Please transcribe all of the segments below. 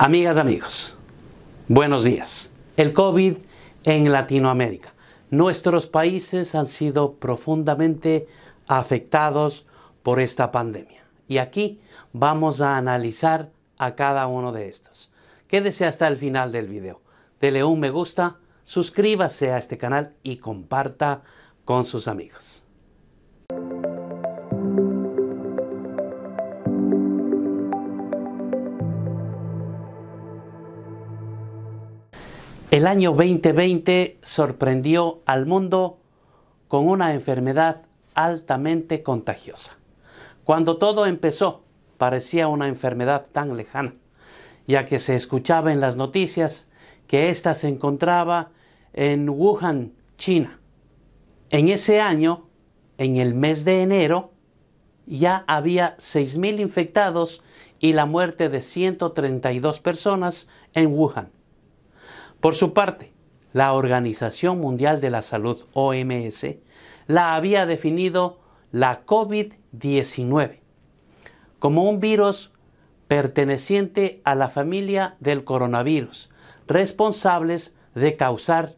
Amigas, amigos, buenos días. El COVID en Latinoamérica. Nuestros países han sido profundamente afectados por esta pandemia. Y aquí vamos a analizar a cada uno de estos. Quédese hasta el final del video. Dele un me gusta, suscríbase a este canal y comparta con sus amigos. El año 2020 sorprendió al mundo con una enfermedad altamente contagiosa. Cuando todo empezó, parecía una enfermedad tan lejana, ya que se escuchaba en las noticias que ésta se encontraba en Wuhan, China. En ese año, en el mes de enero, ya había 6.000 infectados y la muerte de 132 personas en Wuhan. Por su parte, la Organización Mundial de la Salud, OMS, la había definido la COVID-19 como un virus perteneciente a la familia del coronavirus, responsables de causar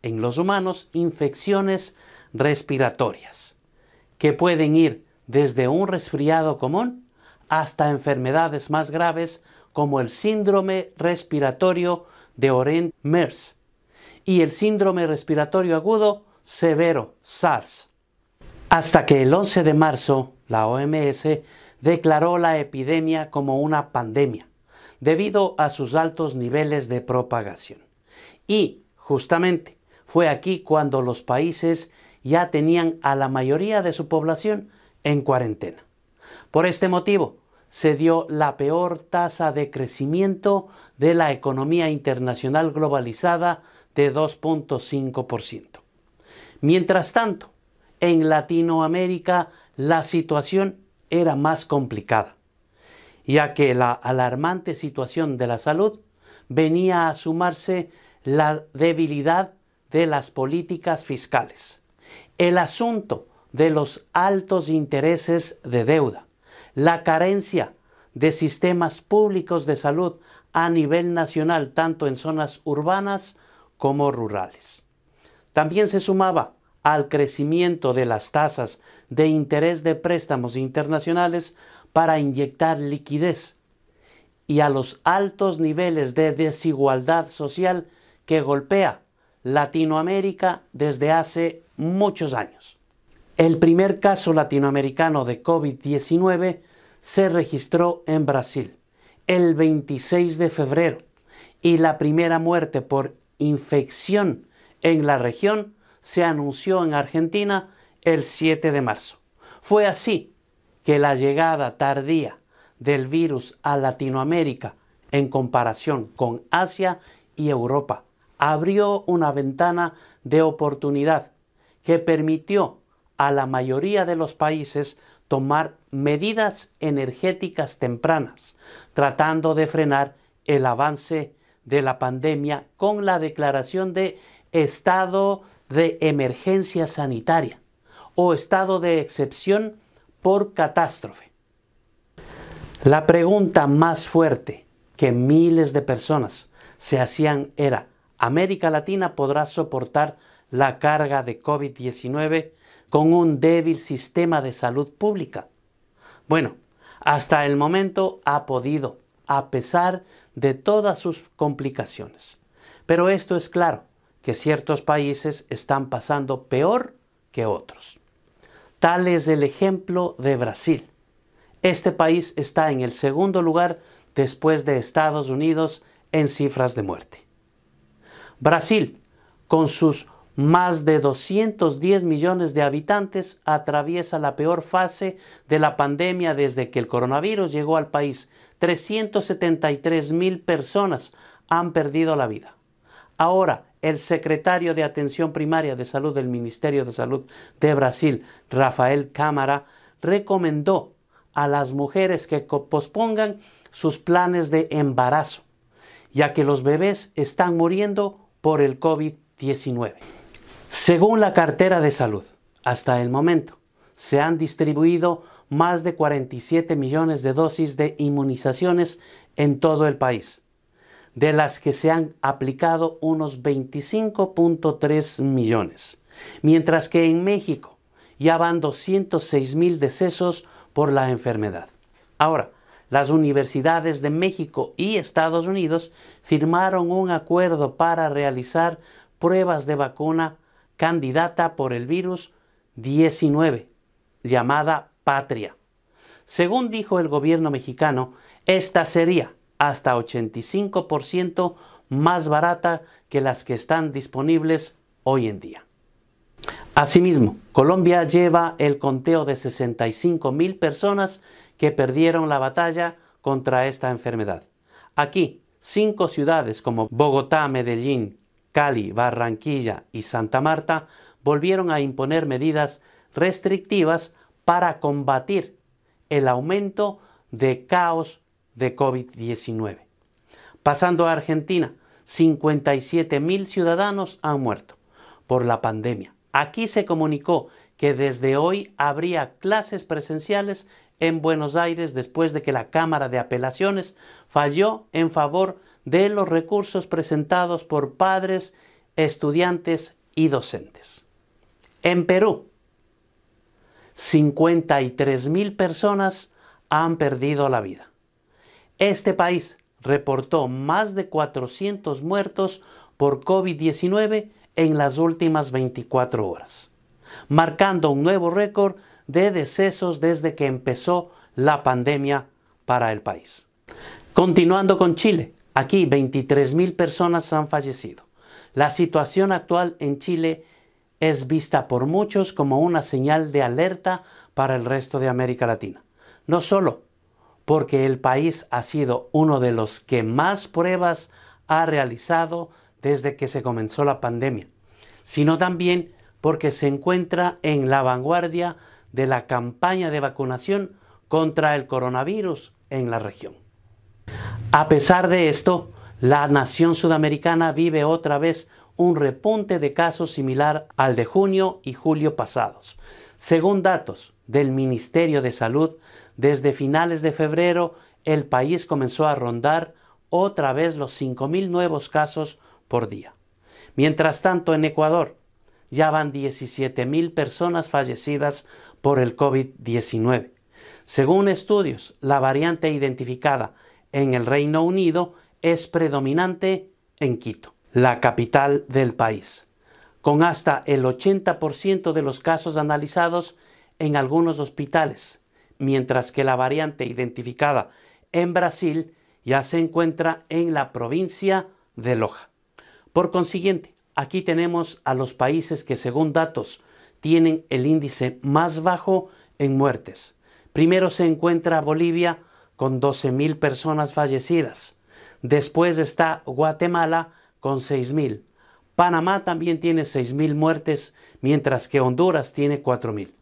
en los humanos infecciones respiratorias, que pueden ir desde un resfriado común hasta enfermedades más graves como el síndrome respiratorio de Oren-MERS y el síndrome respiratorio agudo severo, SARS. Hasta que el 11 de marzo, la OMS declaró la epidemia como una pandemia debido a sus altos niveles de propagación. Y, justamente, fue aquí cuando los países ya tenían a la mayoría de su población en cuarentena. Por este motivo, se dio la peor tasa de crecimiento de la economía internacional globalizada de 2.5%. Mientras tanto, en Latinoamérica la situación era más complicada, ya que la alarmante situación de la salud venía a sumarse la debilidad de las políticas fiscales, el asunto de los altos intereses de deuda, la carencia de sistemas públicos de salud a nivel nacional, tanto en zonas urbanas como rurales. También se sumaba al crecimiento de las tasas de interés de préstamos internacionales para inyectar liquidez y a los altos niveles de desigualdad social que golpea Latinoamérica desde hace muchos años. El primer caso latinoamericano de COVID-19 se registró en Brasil el 26 de febrero y la primera muerte por infección en la región se anunció en Argentina el 7 de marzo. Fue así que la llegada tardía del virus a Latinoamérica en comparación con Asia y Europa abrió una ventana de oportunidad que permitió a la mayoría de los países tomar medidas energéticas tempranas, tratando de frenar el avance de la pandemia con la declaración de estado de emergencia sanitaria o estado de excepción por catástrofe. La pregunta más fuerte que miles de personas se hacían era, ¿América Latina podrá soportar la carga de COVID-19 con un débil sistema de salud pública. Bueno, hasta el momento ha podido, a pesar de todas sus complicaciones. Pero esto es claro, que ciertos países están pasando peor que otros. Tal es el ejemplo de Brasil. Este país está en el segundo lugar después de Estados Unidos en cifras de muerte. Brasil, con sus más de 210 millones de habitantes, atraviesa la peor fase de la pandemia desde que el coronavirus llegó al país. 373 mil personas han perdido la vida. Ahora, el secretario de Atención Primaria de Salud del Ministerio de Salud de Brasil, Rafael Cámara, recomendó a las mujeres que pospongan sus planes de embarazo, ya que los bebés están muriendo por el COVID-19. Según la cartera de salud, hasta el momento se han distribuido más de 47 millones de dosis de inmunizaciones en todo el país, de las que se han aplicado unos 25.3 millones, mientras que en México ya van 206 mil decesos por la enfermedad. Ahora, las universidades de México y Estados Unidos firmaron un acuerdo para realizar pruebas de vacuna candidata por el virus 19, llamada patria. Según dijo el gobierno mexicano, esta sería hasta 85% más barata que las que están disponibles hoy en día. Asimismo, Colombia lleva el conteo de 65 mil personas que perdieron la batalla contra esta enfermedad. Aquí, cinco ciudades como Bogotá, Medellín, Cali, Barranquilla y Santa Marta volvieron a imponer medidas restrictivas para combatir el aumento de caos de COVID-19. Pasando a Argentina, 57 mil ciudadanos han muerto por la pandemia. Aquí se comunicó que desde hoy habría clases presenciales en Buenos Aires después de que la Cámara de Apelaciones falló en favor de de los recursos presentados por padres, estudiantes y docentes. En Perú, 53.000 personas han perdido la vida. Este país reportó más de 400 muertos por COVID-19 en las últimas 24 horas, marcando un nuevo récord de decesos desde que empezó la pandemia para el país. Continuando con Chile, Aquí 23.000 personas han fallecido. La situación actual en Chile es vista por muchos como una señal de alerta para el resto de América Latina. No solo porque el país ha sido uno de los que más pruebas ha realizado desde que se comenzó la pandemia, sino también porque se encuentra en la vanguardia de la campaña de vacunación contra el coronavirus en la región. A pesar de esto, la nación sudamericana vive otra vez un repunte de casos similar al de junio y julio pasados. Según datos del Ministerio de Salud, desde finales de febrero el país comenzó a rondar otra vez los 5.000 nuevos casos por día. Mientras tanto, en Ecuador ya van 17.000 personas fallecidas por el COVID-19. Según estudios, la variante identificada en el Reino Unido es predominante en Quito, la capital del país, con hasta el 80% de los casos analizados en algunos hospitales, mientras que la variante identificada en Brasil ya se encuentra en la provincia de Loja. Por consiguiente, aquí tenemos a los países que según datos tienen el índice más bajo en muertes. Primero se encuentra Bolivia con 12.000 personas fallecidas. Después está Guatemala con 6.000. Panamá también tiene 6.000 muertes, mientras que Honduras tiene 4.000.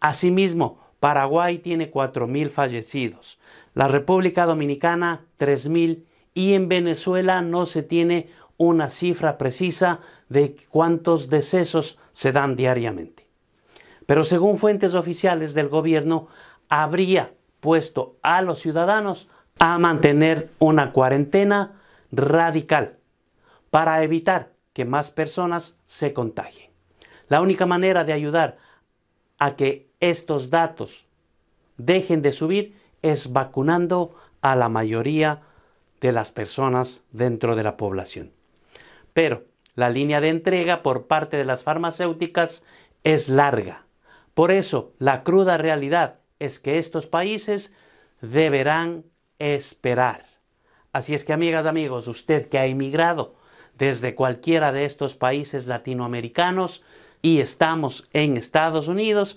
Asimismo, Paraguay tiene 4.000 fallecidos, la República Dominicana 3.000 y en Venezuela no se tiene una cifra precisa de cuántos decesos se dan diariamente. Pero según fuentes oficiales del gobierno, habría puesto a los ciudadanos a mantener una cuarentena radical para evitar que más personas se contagien. La única manera de ayudar a que estos datos dejen de subir es vacunando a la mayoría de las personas dentro de la población. Pero la línea de entrega por parte de las farmacéuticas es larga. Por eso, la cruda realidad es que estos países deberán esperar. Así es que, amigas, amigos, usted que ha emigrado desde cualquiera de estos países latinoamericanos y estamos en Estados Unidos,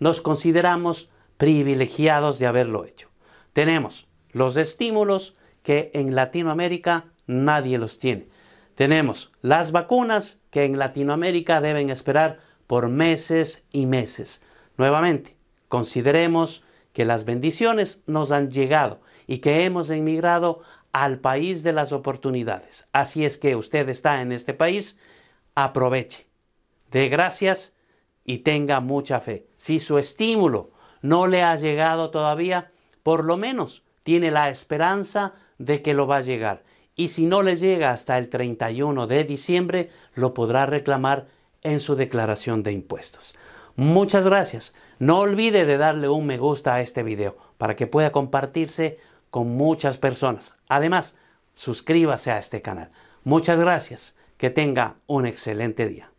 nos consideramos privilegiados de haberlo hecho. Tenemos los estímulos que en Latinoamérica nadie los tiene. Tenemos las vacunas que en Latinoamérica deben esperar por meses y meses. Nuevamente, Consideremos que las bendiciones nos han llegado y que hemos emigrado al país de las oportunidades. Así es que usted está en este país, aproveche. De gracias y tenga mucha fe. Si su estímulo no le ha llegado todavía, por lo menos tiene la esperanza de que lo va a llegar. Y si no le llega hasta el 31 de diciembre, lo podrá reclamar en su declaración de impuestos. Muchas gracias. No olvide de darle un me gusta a este video para que pueda compartirse con muchas personas. Además, suscríbase a este canal. Muchas gracias. Que tenga un excelente día.